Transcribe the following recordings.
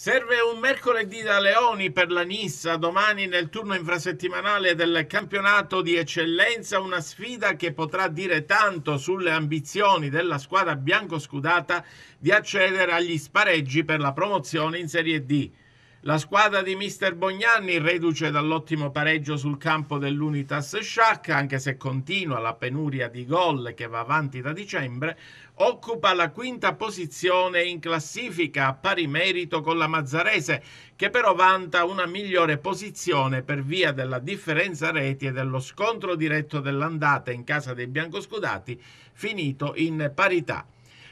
Serve un mercoledì da Leoni per la Nissa, domani nel turno infrasettimanale del campionato di eccellenza, una sfida che potrà dire tanto sulle ambizioni della squadra bianco-scudata di accedere agli spareggi per la promozione in Serie D. La squadra di mister Bognanni, reduce dall'ottimo pareggio sul campo dell'Unitas Sciacca, anche se continua la penuria di gol che va avanti da dicembre, occupa la quinta posizione in classifica a pari merito con la Mazzarese, che però vanta una migliore posizione per via della differenza reti e dello scontro diretto dell'andata in casa dei biancoscudati, finito in parità.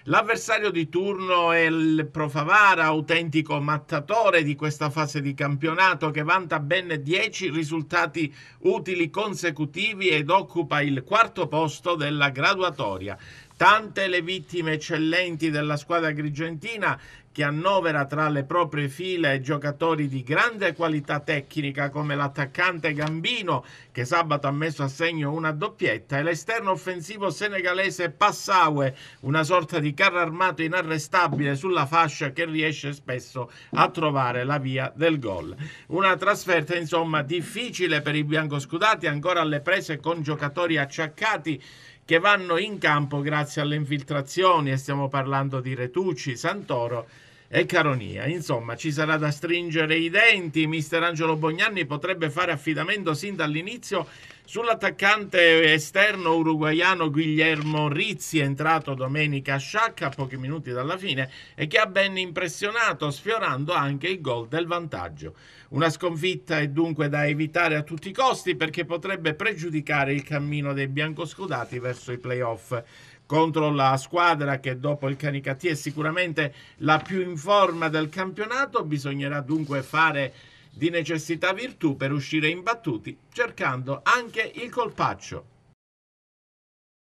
L'avversario di turno è il Profavara, autentico mattatore di questa fase di campionato che vanta ben 10 risultati utili consecutivi ed occupa il quarto posto della graduatoria. Tante le vittime eccellenti della squadra grigentina che annovera tra le proprie file giocatori di grande qualità tecnica come l'attaccante Gambino che sabato ha messo a segno una doppietta e l'esterno offensivo senegalese Passaue, una sorta di carro armato inarrestabile sulla fascia che riesce spesso a trovare la via del gol. Una trasferta insomma difficile per i biancoscudati ancora alle prese con giocatori acciaccati che vanno in campo grazie alle infiltrazioni e stiamo parlando di Retucci, Santoro e Caronia. Insomma, ci sarà da stringere i denti. Mister Angelo Bognanni potrebbe fare affidamento sin dall'inizio sull'attaccante esterno uruguaiano Guillermo Rizzi, entrato domenica a Sciacca a pochi minuti dalla fine e che ha ben impressionato, sfiorando anche il gol del vantaggio. Una sconfitta è dunque da evitare a tutti i costi perché potrebbe pregiudicare il cammino dei biancoscudati verso i playoff contro la squadra che dopo il Canicattì è sicuramente la più in forma del campionato. Bisognerà dunque fare di necessità virtù per uscire imbattuti, cercando anche il colpaccio.